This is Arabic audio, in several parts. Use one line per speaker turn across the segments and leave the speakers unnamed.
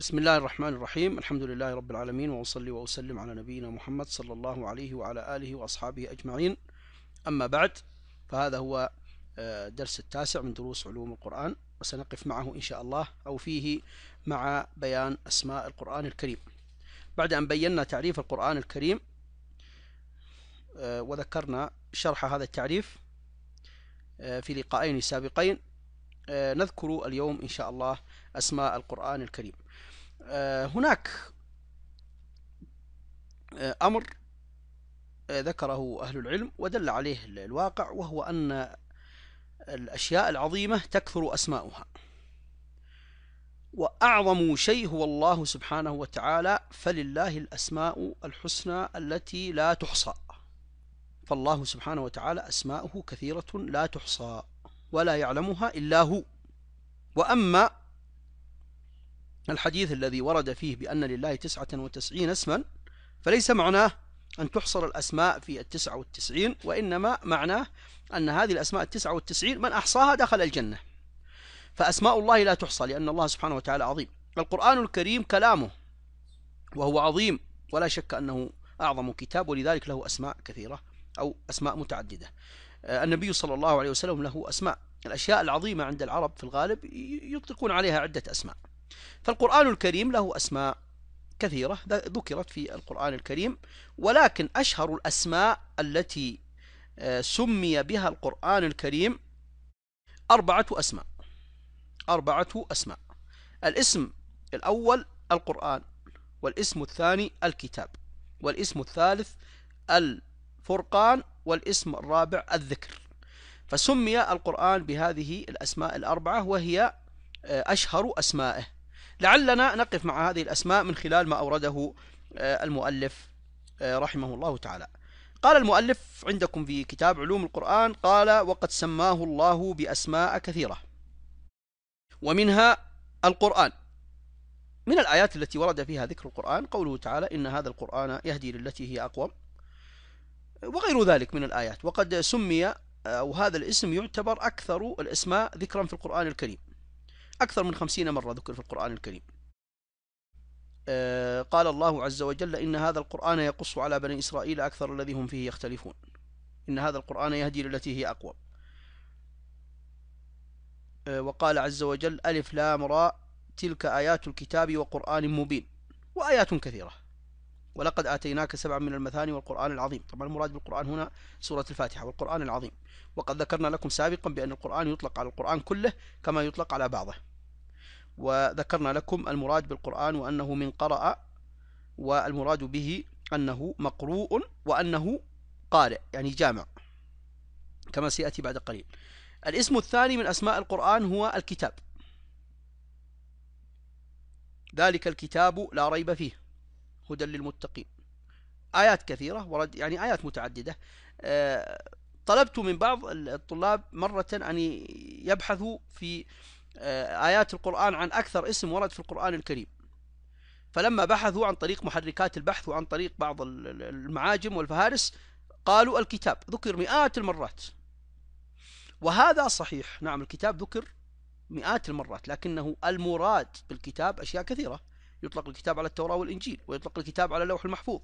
بسم الله الرحمن الرحيم الحمد لله رب العالمين وأصلي وأسلم على نبينا محمد صلى الله عليه وعلى آله وأصحابه أجمعين أما بعد فهذا هو الدرس التاسع من دروس علوم القرآن وسنقف معه إن شاء الله أو فيه مع بيان أسماء القرآن الكريم بعد أن بينا تعريف القرآن الكريم وذكرنا شرح هذا التعريف في لقاءين سابقين نذكر اليوم إن شاء الله أسماء القرآن الكريم آه، هناك آه، أمر آه، ذكره أهل العلم ودل عليه الواقع وهو أن الأشياء العظيمة تكثر أسماؤها وأعظم شيء هو الله سبحانه وتعالى فلله الأسماء الحسنى التي لا تحصى فالله سبحانه وتعالى أسماؤه كثيرة لا تحصى ولا يعلمها إلا هو وأما الحديث الذي ورد فيه بأن لله تسعة وتسعين اسما فليس معناه أن تحصر الأسماء في التسعة والتسعين وإنما معناه أن هذه الأسماء التسعة والتسعين من أحصاها دخل الجنة فأسماء الله لا تحصى لأن الله سبحانه وتعالى عظيم القرآن الكريم كلامه وهو عظيم ولا شك أنه أعظم كتاب ولذلك له أسماء كثيرة أو أسماء متعددة آه، النبي صلى الله عليه وسلم له أسماء الأشياء العظيمة عند العرب في الغالب يطلقون عليها عدة أسماء فالقرآن الكريم له أسماء كثيرة ذكرت في القرآن الكريم ولكن أشهر الأسماء التي آه، سمي بها القرآن الكريم أربعة أسماء أربعة أسماء الاسم الأول القرآن والاسم الثاني الكتاب والاسم الثالث الفرقان والاسم الرابع الذكر فسمي القرآن بهذه الأسماء الأربعة وهي آه، أشهر أسمائه لعلنا نقف مع هذه الأسماء من خلال ما أورده آه، المؤلف آه، رحمه الله تعالى قال المؤلف عندكم في كتاب علوم القرآن قال وقد سماه الله بأسماء كثيرة ومنها القرآن من الآيات التي ورد فيها ذكر القرآن قوله تعالى إن هذا القرآن يهدي للتي هي أقوم وغير ذلك من الآيات وقد سمي آه، وهذا الاسم يعتبر أكثر الأسماء ذكرا في القرآن الكريم أكثر من خمسين مرة ذكر في القرآن الكريم آه، قال الله عز وجل إن هذا القرآن يقص على بني إسرائيل أكثر الذي هم فيه يختلفون إن هذا القرآن يهدي للتي هي أقوى آه، وقال عز وجل ألف لام راء تلك آيات الكتاب وقرآن مبين وآيات كثيرة ولقد آتيناك سبعا من المثاني والقرآن العظيم طبعا المراد بالقرآن هنا سورة الفاتحة والقرآن العظيم وقد ذكرنا لكم سابقا بأن القرآن يطلق على القرآن كله كما يطلق على بعضه وذكرنا لكم المراد بالقرآن وأنه من قرأ والمراد به أنه مقروء وأنه قارئ يعني جامع كما سيأتي بعد قليل الاسم الثاني من أسماء القرآن هو الكتاب ذلك الكتاب لا ريب فيه هدى للمتقين آيات كثيرة ورد يعني آيات متعددة آه، طلبت من بعض الطلاب مرة أن يبحثوا في آه، آيات القرآن عن أكثر اسم ورد في القرآن الكريم فلما بحثوا عن طريق محركات البحث وعن طريق بعض المعاجم والفهارس قالوا الكتاب ذكر مئات المرات وهذا صحيح نعم الكتاب ذكر مئات المرات لكنه المراد بالكتاب أشياء كثيرة يطلق الكتاب على التوراة والإنجيل ويطلق الكتاب على اللوح المحفوظ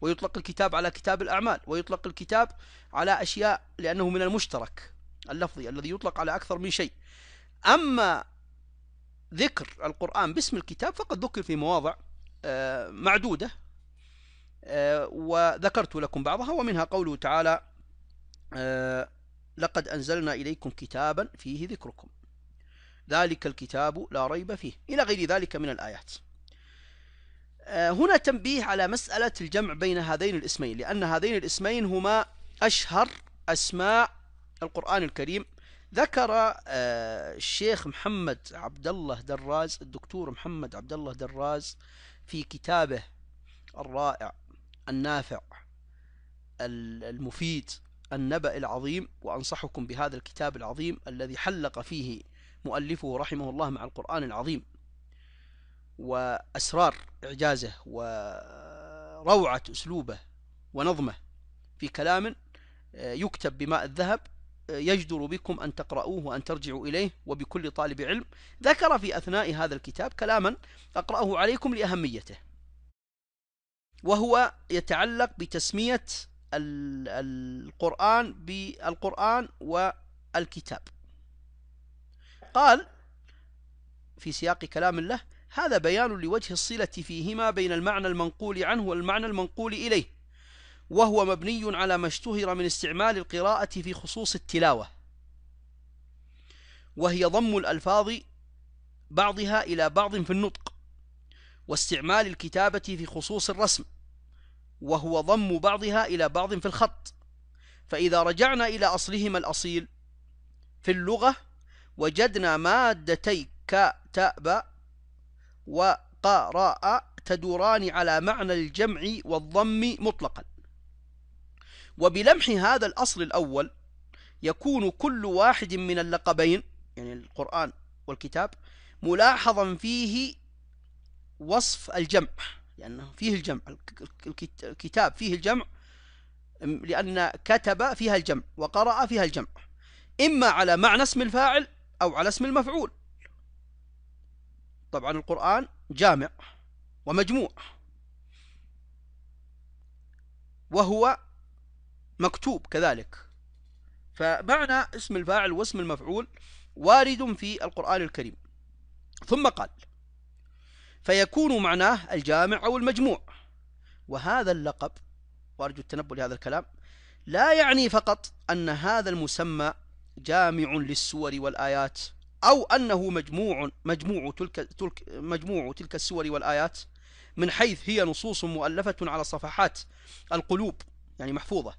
ويطلق الكتاب على كتاب الأعمال ويطلق الكتاب على أشياء لأنه من المشترك اللفظي الذي يطلق على أكثر من شيء أما ذكر القرآن باسم الكتاب فقد ذكر في مواضع آه، معدودة آه، وذكرت لكم بعضها ومنها قوله تعالى آه، لقد أنزلنا إليكم كتابا فيه ذكركم ذلك الكتاب لا ريب فيه إلى غير ذلك من الآيات هنا تنبيه على مسألة الجمع بين هذين الاسمين لأن هذين الاسمين هما أشهر أسماء القرآن الكريم ذكر آه، الشيخ محمد عبد الله دراز الدكتور محمد عبد الله دراز في كتابه الرائع النافع المفيد النبأ العظيم وأنصحكم بهذا الكتاب العظيم الذي حلق فيه مؤلفه رحمه الله مع القرآن العظيم وأسرار إعجازه وروعة أسلوبه ونظمه في كلام آه، يكتب بماء الذهب يجدر بكم أن تقرؤوه وأن ترجعوا إليه وبكل طالب علم ذكر في أثناء هذا الكتاب كلاما أقرأه عليكم لأهميته وهو يتعلق بتسمية القرآن بالقرآن والكتاب قال في سياق كلام الله هذا بيان لوجه الصلة فيهما بين المعنى المنقول عنه والمعنى المنقول إليه وهو مبني على ما اشتهر من استعمال القراءة في خصوص التلاوة وهي ضم الألفاظ بعضها إلى بعض في النطق واستعمال الكتابة في خصوص الرسم وهو ضم بعضها إلى بعض في الخط فإذا رجعنا إلى أصلهما الأصيل في اللغة وجدنا مادتي كتب وقراء تدوران على معنى الجمع والضم مطلقا وبلمح هذا الأصل الأول يكون كل واحد من اللقبين يعني القرآن والكتاب ملاحظا فيه وصف الجمع لأنه يعني فيه الجمع الكتاب فيه الجمع لأن كتب فيها الجمع وقرأ فيها الجمع إما على معنى اسم الفاعل أو على اسم المفعول طبعا القرآن جامع ومجموع وهو مكتوب كذلك فمعنى اسم الفاعل واسم المفعول وارد في القرآن الكريم ثم قال فيكون معناه الجامع أو المجموع وهذا اللقب وأرجو التنبؤ لهذا الكلام لا يعني فقط أن هذا المسمى جامع للسور والآيات أو أنه مجموع مجموع تلك, تلك مجموع تلك السور والآيات من حيث هي نصوص مؤلفة على صفحات القلوب يعني محفوظة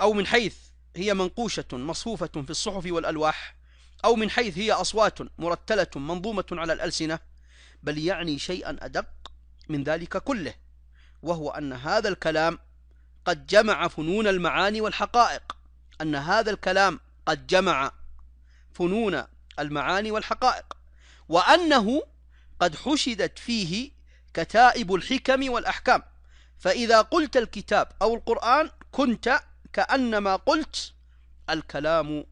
أو من حيث هي منقوشة مصفوفة في الصحف والألواح أو من حيث هي أصوات مرتلة منظومة على الألسنة بل يعني شيئا أدق من ذلك كله وهو أن هذا الكلام قد جمع فنون المعاني والحقائق أن هذا الكلام قد جمع فنون المعاني والحقائق وأنه قد حشدت فيه كتائب الحكم والأحكام فإذا قلت الكتاب أو القرآن كنت كأنما قلت الكلام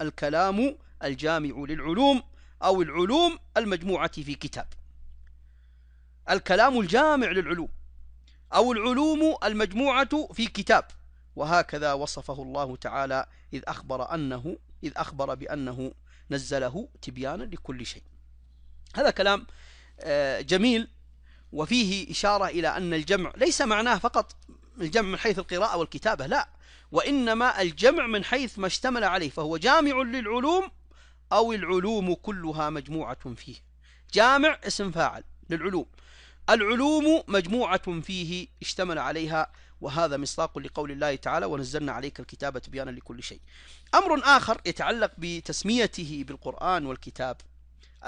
الكلام الجامع للعلوم أو العلوم المجموعة في كتاب الكلام الجامع للعلوم أو العلوم المجموعة في كتاب وهكذا وصفه الله تعالى إذ أخبر أنه إذ أخبر بأنه نزله تبيانا لكل شيء هذا كلام آه، جميل وفيه إشارة إلى أن الجمع ليس معناه فقط الجمع من حيث القراءة والكتابة لا وإنما الجمع من حيث ما اشتمل عليه فهو جامع للعلوم أو العلوم كلها مجموعة فيه جامع اسم فاعل للعلوم العلوم مجموعة فيه اشتمل عليها وهذا مصداق لقول الله تعالى ونزلنا عليك الكتاب بيانا لكل شيء أمر آخر يتعلق بتسميته بالقرآن والكتاب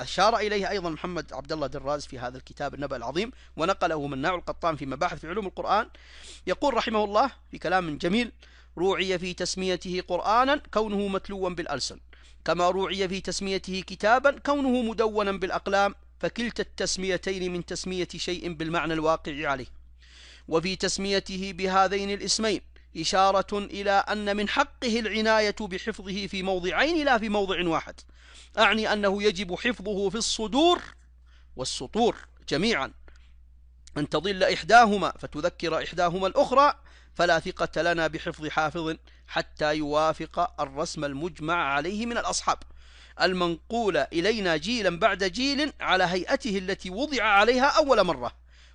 أشار إليه أيضا محمد عبد الله دراز في هذا الكتاب النبأ العظيم ونقله مناع القطان في مباحث في علوم القرآن يقول رحمه الله في كلام جميل روعي في تسميته قرآنا كونه متلوا بالألسن كما روعي في تسميته كتابا كونه مدونا بالأقلام فكلتا التسميتين من تسمية شيء بالمعنى الواقع عليه وفي تسميته بهذين الاسمين إشارة إلى أن من حقه العناية بحفظه في موضعين لا في موضع واحد أعني أنه يجب حفظه في الصدور والسطور جميعا أن تضل إحداهما فتذكر إحداهما الأخرى فلا ثقة لنا بحفظ حافظ حتى يوافق الرسم المجمع عليه من الأصحاب المنقول إلينا جيلا بعد جيل على هيئته التي وضع عليها أول مرة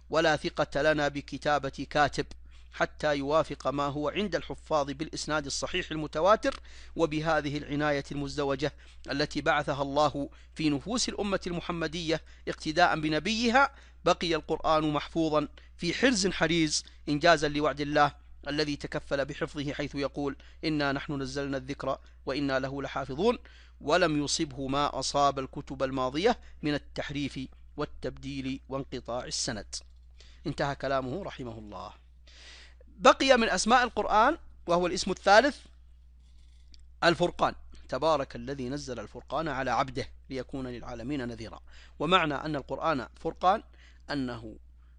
ولا ثقة لنا بكتابة كاتب حتى يوافق ما هو عند الحفاظ بالإسناد الصحيح المتواتر وبهذه العناية المزدوجة التي بعثها الله في نفوس الأمة المحمدية اقتداء بنبيها بقي القرآن محفوظا في حرز حريز إنجازا لوعد الله الذي تكفل بحفظه حيث يقول إنا نحن نزلنا الذكر وإنا له لحافظون ولم يصبه ما أصاب الكتب الماضية من التحريف والتبديل وانقطاع السند انتهى كلامه رحمه الله بقي من أسماء القرآن وهو الاسم الثالث الفرقان تبارك الذي نزل الفرقان على عبده ليكون للعالمين نذيرا ومعنى أن القرآن فرقان أنه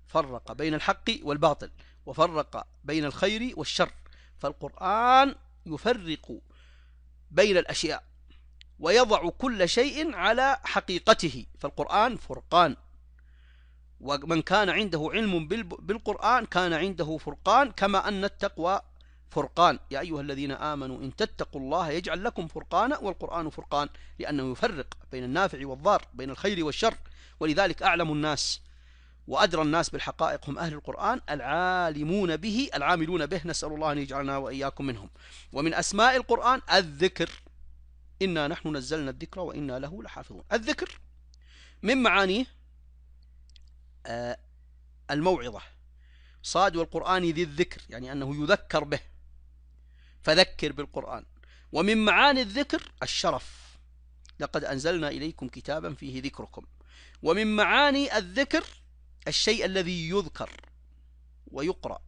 فرق بين الحق والباطل وفرق بين الخير والشر فالقرآن يفرق بين الأشياء ويضع كل شيء على حقيقته فالقرآن فرقان ومن كان عنده علم بالقرآن كان عنده فرقان كما أن التقوى فرقان يا أيها الذين آمنوا إن تتقوا الله يجعل لكم فرقانا والقرآن فرقان لأنه يفرق بين النافع والضار بين الخير والشر ولذلك أعلم الناس وأدرى الناس بالحقائق هم أهل القرآن العالمون به العاملون به نسأل الله أن يجعلنا وإياكم منهم ومن أسماء القرآن الذكر إنا نحن نزلنا الذكر وإنا له لحافظون الذكر من معانيه آه، الموعظة صاد والقرآن ذي الذكر يعني أنه يذكر به فذكر بالقرآن ومن معاني الذكر الشرف لقد أنزلنا إليكم كتابا فيه ذكركم ومن معاني الذكر الشيء الذي يذكر ويقرأ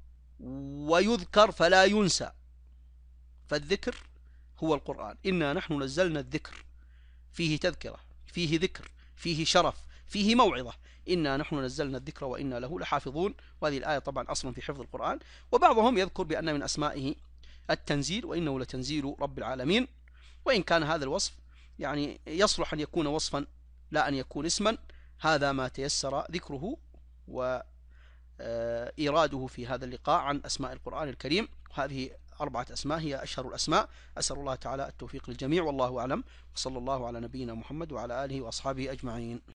ويذكر فلا ينسى فالذكر هو القرآن إنا نحن نزلنا الذكر فيه تذكرة فيه ذكر فيه شرف فيه موعظة إنا نحن نزلنا الذكر وإنا له لحافظون وهذه الآية طبعا أصلا في حفظ القرآن وبعضهم يذكر بأن من أسمائه التنزيل وإنه لتنزيل رب العالمين وإن كان هذا الوصف يعني يصلح أن يكون وصفا لا أن يكون اسما هذا ما تيسر ذكره وإراده آه، في هذا اللقاء عن أسماء القرآن الكريم وهذه أربعة أسماء هي أشهر الأسماء أسأل الله تعالى التوفيق للجميع والله أعلم وصلى الله على نبينا محمد وعلى آله وأصحابه أجمعين